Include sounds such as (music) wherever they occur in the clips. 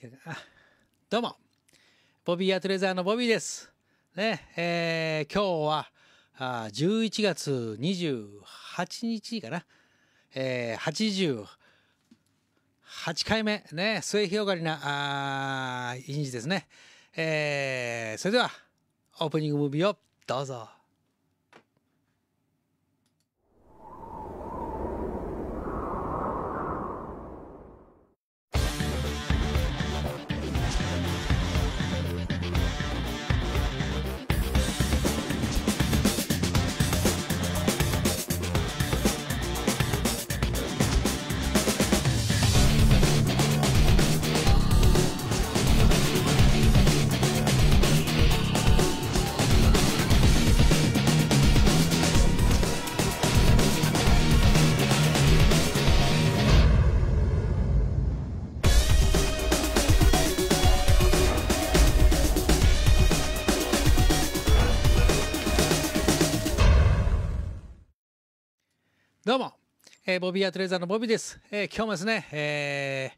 怪我どうもボビー・アトレザーのボビーです。ね、えー、今日はあ11月28日かな、えー、88回目、ね、末広がりなあ一日ですね。えー、それではオープニングムービーをどうぞ。どうも、えー、ボビーアトレーザーのボビーです。えー、今日もですね、え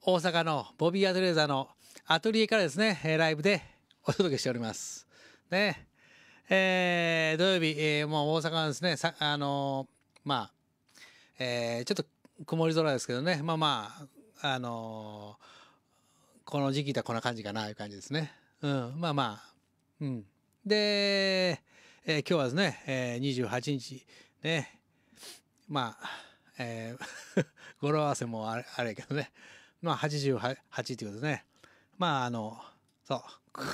ー、大阪のボビーアトレーザーのアトリエからですね、ライブでお届けしております。ね、えー、土曜日、えー、もう大阪はですね、さあのー、まあ、えー、ちょっと曇り空ですけどね、まあまあ、あのー、この時期だこんな感じかな、という感じですね。うん、まあまあ、うん。で、えー、今日はですね、えー、28日、ね、まあ、えー、(laughs) 語呂合わせもあれあれけどね。まあ、88っていうことでね。まあ、あの、そ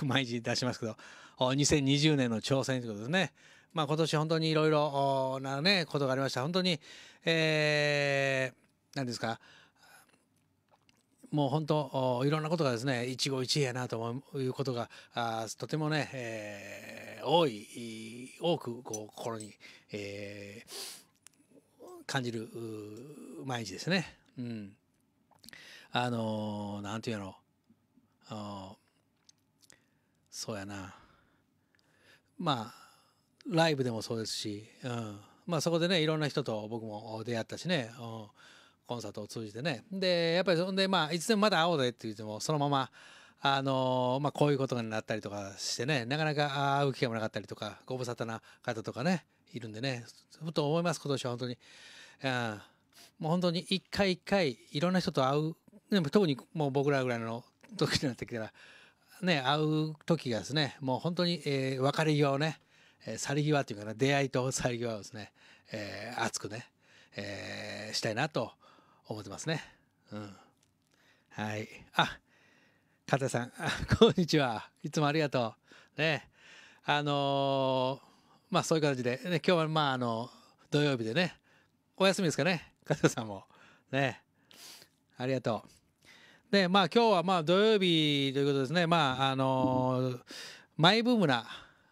う、(laughs) 毎日出しますけど、2020年の挑戦ということですね。まあ、今年本当にいろいろなね、ことがありました。本当に、えー、何ですか、もう本当いろんなことがですね一期一会やなということがとてもね、えー、多い多くこう心に、えー感じる毎日ですね。うん、あのー、なんていうのそうやなまあライブでもそうですし、うん、まあそこでねいろんな人と僕も出会ったしね、うん、コンサートを通じてねでやっぱりそんでまあいつでもまた会おうぜって言ってもそのままあのー、まあ、こういうことになったりとかしてねなかなか会う機会もなかったりとかご無沙汰な方とかねいるんでね、そうと思います、今年は本当に。あもう本当に一回一回いろんな人と会う、でも特にもう僕らぐらいの時になってきたら、ね、会う時がですね、もう本当に、えー、別れ際をね、えー、去り際っていうかな、出会いと去り際をですね、えー、熱くね、えー、したいなと思ってますね。うん。はい。あ、加藤さん、こんにちは。いつもありがとう。ね。あのーまあそういう形で、ね、今日はまああの土曜日でねお休みですかね加藤さんもねありがとうでまあ今日はまあ土曜日ということですねまああのー、マイブームな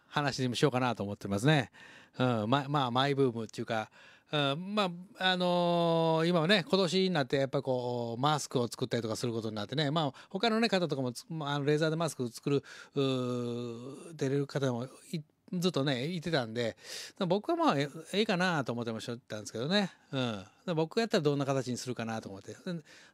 話でもしようかなと思ってますね、うんま、まあマイブームっていうか、うん、まああのー、今はね今年になってやっぱこうマスクを作ったりとかすることになってねまあ他のね方とかもあのレーザーでマスクを作る出れる方もいっずっとね、言ってたんで、僕はまあ、ええかなと思ってましたんですけどね。うん。僕やったらどんな形にするかなと思って。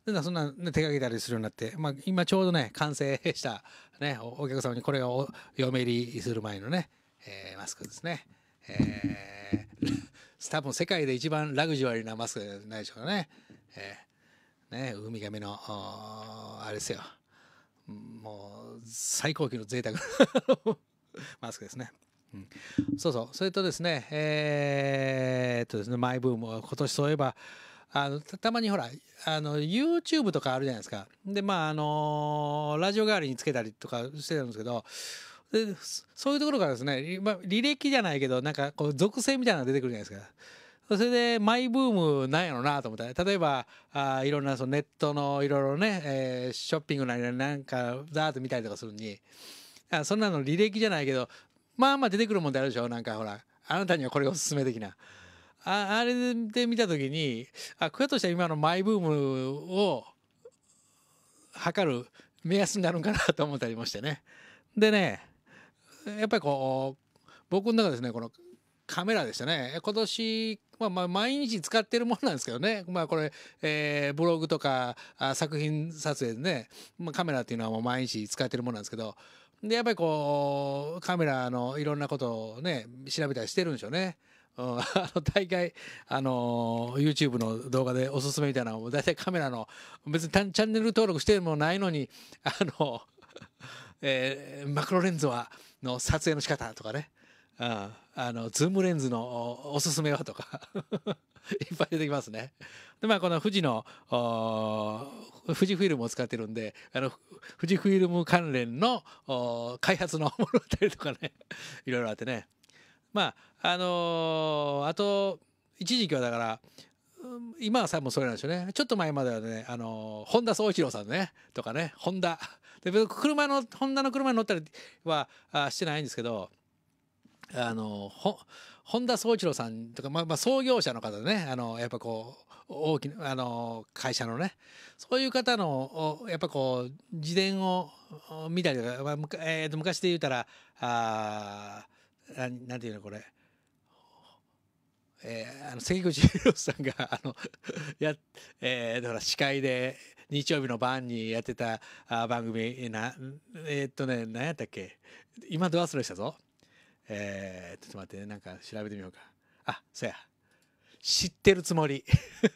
で、そんな、ね、手掛けたりするようになって、まあ、今ちょうどね、完成した、ね、お客様にこれを嫁入りする前のね、えー、マスクですね。えー、(laughs) 多分世界で一番ラグジュアリーなマスクじゃないでしょうかね。えー、ね、ウミガメの、あれですよ。もう、最高級の贅沢 (laughs) マスクですね。うん、そうそう、それとですね、えー、っとですね、マイブーム、今年そういえば、あのたまにほらあの YouTube とかあるじゃないですかでまああのー、ラジオ代わりにつけたりとかしてるんですけどでそういうところからですね、まあ、履歴じゃないけどなんかこう属性みたいなのが出てくるじゃないですか。それでマイブームなんやろなと思った例えばあいろんなそのネットのいろいろね、えー、ショッピングなりなんかザーッと見たりとかするにあそんなの履歴じゃないけどまあまあ出てくるもんであるでしょなんかほらあなたにはこれがおすすめ的な。ああれで見た時にあクヤとしては今のマイブームを測る目安になるんかなと思ったりもしてね。でねやっぱりこう僕の中ですねこのカメラでしたね今年、まあ、まあ毎日使ってるものなんですけどね、まあ、これ、えー、ブログとかあ作品撮影でね、まあ、カメラっていうのはもう毎日使ってるものなんですけどで、やっぱりこう、カメラのいろんなことをね、調べたりしてるんでしょうね。(laughs) あの大会、あのー、YouTube の動画でおすすめみたいなのも大体カメラの別にチャンネル登録してもないのにあの、(laughs) えー、マクロレンズはの撮影の仕方とかね、うん、あのズームレンズのおすすめはとか (laughs) (laughs) いっぱい出てきますね。でまあこの富士の富士フィルムを使ってるんであの富士フィルム関連の開発の物りとかね (laughs) いろいろあってね。まああのー、あと一時期はだから今はさもうそれなんですよねちょっと前まではねあの本田宗一郎さんねとかねホンダで車のホンダの車に乗ったりはあしてないんですけどあの本田宗一郎さんとか、まあ、まあ創業者の方でねあのやっぱこう大きなあの会社のねそういう方のやっぱこう自伝を見たりとか、まあえー、と昔で言うたらあななんていうのこれ。えー、あの関口宏さんが (laughs) あのや、えー、だから司会で日曜日の晩にやってたあ番組なえー、っとね何やったっけ今度忘れしたぞ。えー、ちょっと待ってね、なんか調べてみようか。あ、そや。知ってるつもり。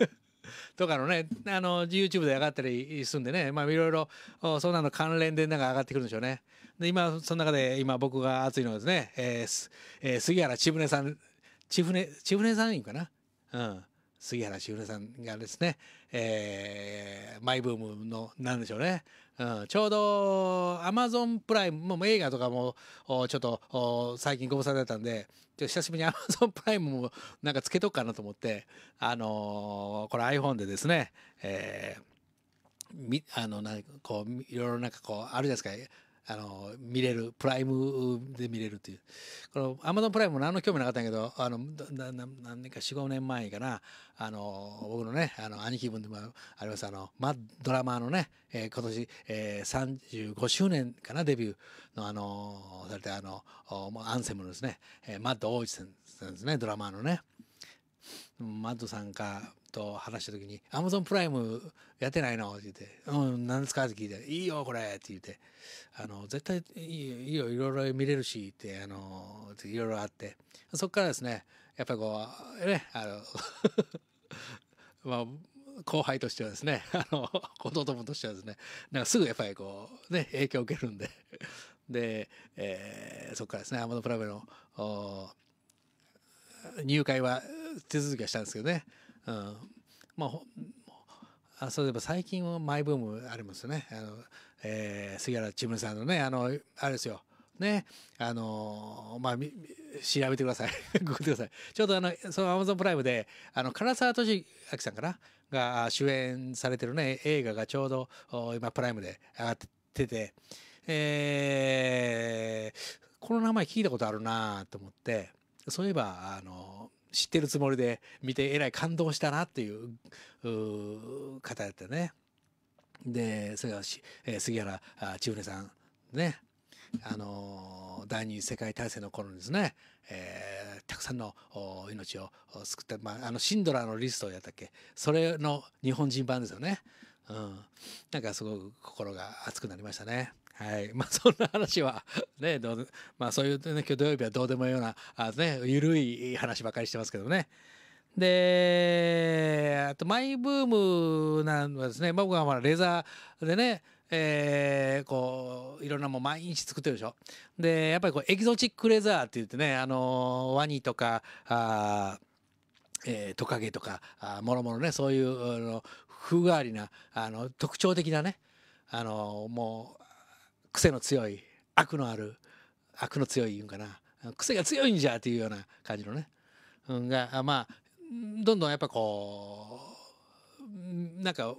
(laughs) とかのね、あの、YouTube で上がったりするんでね、まあいろいろ、そんなの関連でなんか上がってくるんでしょうね。で、今、その中で、今僕が熱いのはですね、えーえー、杉原千船さん、千船、千船さんいいかなうん。杉原千船さんがですね、えー、マイブームの、なんでしょうね、うん、ちょうどアマゾンプライムも映画とかもちょっと最近ご無沙汰だったんでちょ久しぶりにアマゾンプライムもなんかつけとくかなと思ってあのー、これ iPhone でですね、えーみあのなんかこういろいろなんかこうあるじゃないですかあの見れるプライムで見れるというこのアマゾンプライムも何の興味なかったんやけどあの何年か45年前かなあの僕のねあの兄貴分でもありますあのマドラマーのね、えー、今年、えー、35周年かなデビューのあのされてあのアンセムのですね、えー、マッド大内さんですねドラマーのね。マッドさんかと話した時に「アマゾンプライムやってないの?」って言って「うん何ですか?」って聞いて「いいよこれ」って言って「あの絶対いいよいろいろ見れるし」ってあのいろいろあってそっからですねやっぱりこうねあの (laughs) まあ後輩としてはですねあの弟もとしてはですねなんかすぐやっぱりこうね影響を受けるんでで、えー、そっからですねアマゾンプライムの入会は手続きはしたんですけどねうんまあ、あそういえば最近はマイブームありますよねあの、えー、杉原千文さんのねあのあれですよねあのまあ調べてくださいごめんてくださいちょうどあのそのアマゾンプライムであの唐沢俊明さんかなが主演されてるね映画がちょうどお今プライムで上がっててえー、この名前聞いたことあるなと思ってそういえばあの知ってるつもりで見てえらい感動したなっていう方やったね。でそれが、えー、杉原千舟さんねあのー、第二次世界大戦の頃にですね、えー、たくさんの命を救った、まあ、あのシンドラーのリストをやったっけそれの日本人版ですよね、うん、なんかすごく心が熱くなりましたね。はいまあ、そんな話はねどう、まあ、そういう、ね、今日土曜日はどうでもいいようなあ、ね、緩い話ばかりしてますけどね。であとマイブームなんはですね僕はまあレザーでねえー、こういろんなもん毎日作ってるでしょでやっぱりこうエキゾチックレザーって言ってね、あのワニとかあ、えー、トカゲとかあもろもろねそういうあの風変わりなあの特徴的なねあのもう癖の強い悪のある悪の強い言うんかな癖が強いんじゃっていうような感じのね、うん、がまあどんどんやっぱこうなんか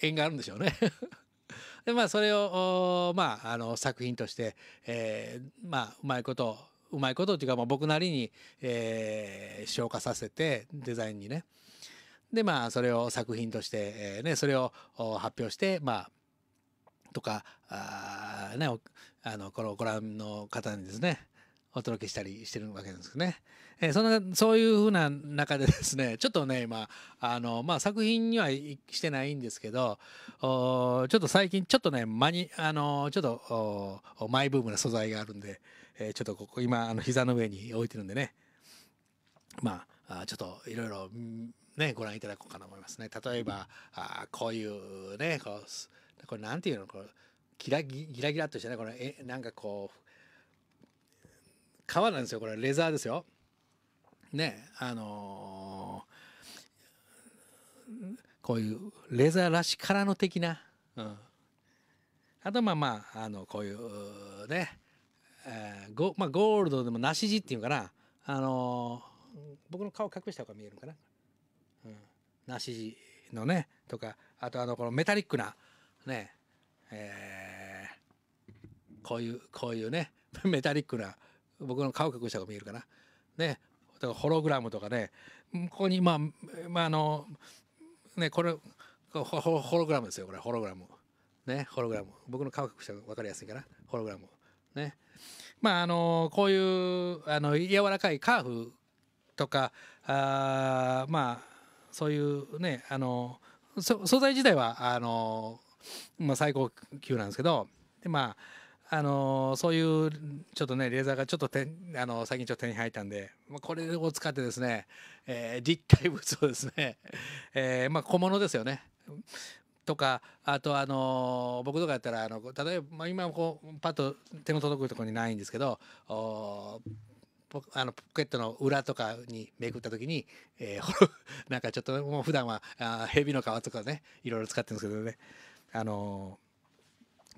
縁があるんでしょうね (laughs) でまあそれをまああの作品として、えー、まあうまいことうまいことっていうか、まあ、僕なりに、えー、消化させてデザインにねでまあそれを作品として、えーね、それを発表してまあとかあ、ね、あのこのご覧の方にですねお届けしたりしてるわけですね。えー、そんなそういうふうな中でですね (laughs) ちょっとね今あの、まあ、作品にはしてないんですけどちょっと最近ちょっとねマに、あのちょっとマイブームな素材があるんで、えー、ちょっとここ今あの膝の上に置いてるんでねまあちょっといろいろねご覧いただこうかなと思いますね。例えばあこういうねこうこれなんていうのこれギラギラギラっとしてねこれえなんかこう革なんですよこれレザーですよ。ねあのー、こういうレザーらしからの的な、うん、あとまあまああのこういうね、えーゴまあ、ゴールドでもなし地っていうかな、あのー、僕の顔隠した方が見えるかな、うん、なし地のねとかあとあのこのメタリックなねえー、こういうこういうね (laughs) メタリックな僕の顔隠したが見えるかなねだからホログラムとかねここにまあ、まあ、あのねこれホログラムですよこれホログラムねホログラム僕の顔隠したが分かりやすいかなホログラムねまああのこういうあの柔らかいカーフとかあまあそういうねあの素材自体はあのまあ、最高級なんですけど、で、まあ、あのー、そういう、ちょっとね、レーザーがちょっとあのー、最近ちょっと手に入ったんで、まあ、これを使ってですね、えー、立体物をですね、えー、まあ、小物ですよね。とかあとあのー、僕とかやったらあの例えば、まあ、今こうパッと手の届くとこにないんですけどあのポケットの裏とかにめくった時に、えー、(laughs) なんかちょっともう普段はあ蛇の皮とかねいろいろ使ってるんですけどねあの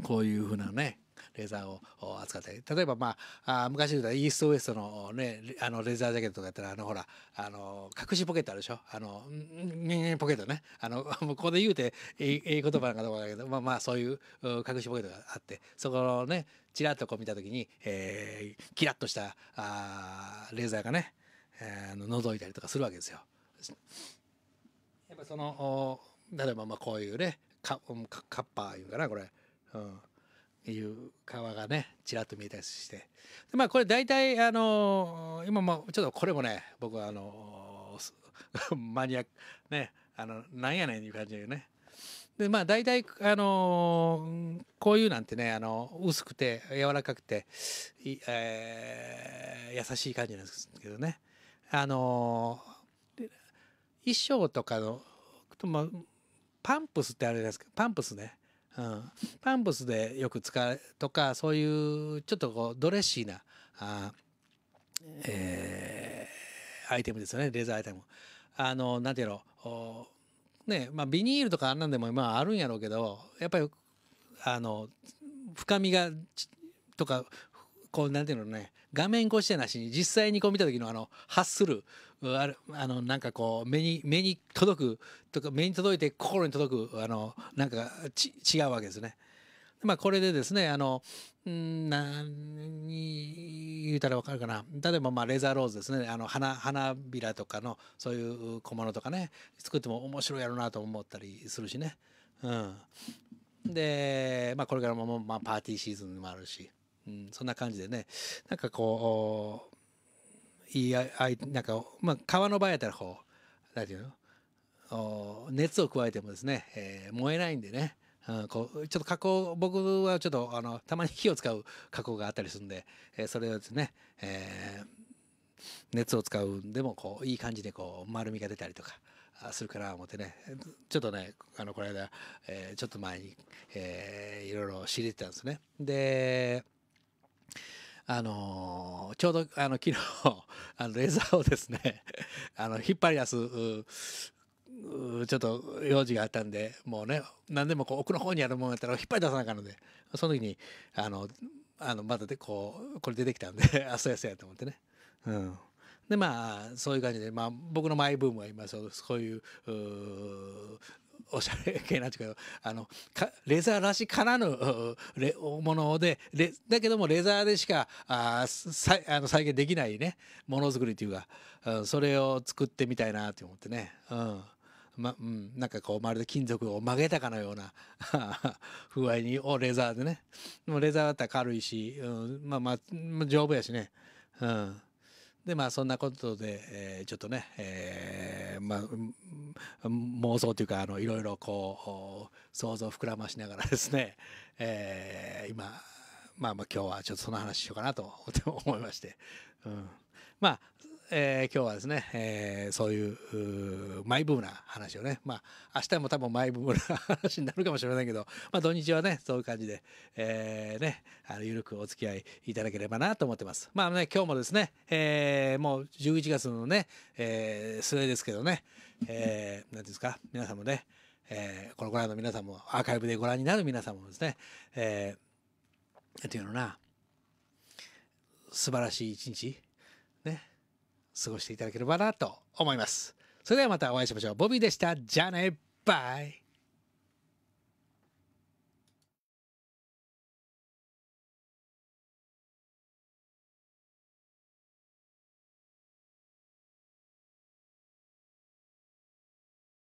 こういうふうなねレーザーを扱ったり例えばまあ昔言うら、イーストウエストの,、ね、あのレザージャケットとかやったらあのほらあの隠しポケットあるでしょあのポケットねあの (laughs) ここで言うてええ言葉なんかどうかだけど、まあ、まあそういう隠しポケットがあってそこのねちらっとこう見た時に、えー、キラッとしたあレザーがね、えー、覗いたりとかするわけですよ。やっぱその例えばまあこういうねカッパーいうかなこれ、うん、いう川がねちらっと見えたりしてでまあこれ大体あのー、今もちょっとこれもね僕はあの (laughs) マニアックねあのなんやねんいう感じよねでまあ大体あのー、こういうなんてねあの薄くて柔らかくてい、え優しい感じなんですけどねあの衣装とかのと、まあ、パンプスってあれですかパンプスね、うん、パンプスでよく使うとかそういうちょっとこうドレッシーなあー、えー、アイテムですよねレザーアイテム。あの何て言うのねまあビニールとかあんなんでもまああるんやろうけどやっぱりあの深みがとかこうなんていうのね画面越しじゃなしに実際にこう見た時のあの発するあれあのなんかこう目に目に届くとか目に届いて心に届くあのなんかち違うわけですね。まあこれでですねあの何言うたら分かるかな例えばまあレザーローズですねあの花花びらとかのそういう小物とかね作っても面白いやろうなと思ったりするしね。うん、で、まあ、これからも、まあ、パーティーシーズンもあるし。うん、そんな感じでねなんかこういいあいなんか、まあ、川の場合やったらこう何て言うの熱を加えてもですね、えー、燃えないんでね、うん、こうちょっと加工僕はちょっとあのたまに火を使う加工があったりするんで、えー、それをですね、えー、熱を使うんでもこういい感じでこう丸みが出たりとか。するから思ってねちょっとねあのこの間、えー、ちょっと前に、えー、いろいろ知れてたんですねであのちょうどあの昨日あのレーザーをですね (laughs) あの引っ張り出すちょっと用事があったんでもうね何でもこう奥の方にあるものやったら引っ張り出さなあかんのでその時にあのあのまだでこうこれ出てきたんで (laughs) あそうやそうやと思ってね。うんでまあそういう感じで、まあ、僕のマイブームは今そうそういううおしゃれ系なんちゅうかあのレザーらしからぬものでだけどもレザーでしかあ再あの再現できないねものづくりというか、うん、それを作ってみたいなと思ってね。うんまうん、なんかこうまるで金属を曲げたかのような (laughs) 風合いにをレザーでねでもレザーだったら軽いし、うん、まあまあ丈夫やしね、うん、でまあそんなことで、えー、ちょっとね、えー、まあ妄想というかあのいろいろこう想像膨らましながらですね、えー、今まあまあ今日はちょっとその話しようかなと思いまして、うん、まあえー、今日はですね、えー、そういうマイブームな話をね、まあ、明日も多分マイブームな話になるかもしれないけど、まあ、土日はね、そういう感じで、えー、ね、あの、ゆるくお付き合いいただければなと思ってます。まあね、今日もですね、えー、もう11月のね、えー、末ですけどね、えー、うんですか、皆さんもね、えー、このご覧の皆さんも、アーカイブでご覧になる皆さんもですね、えー、なんていうのな、素晴らしい一日、過ごしていただければなと思います。それではまたお会いしましょう。ボビーでした。じゃあね。バイ。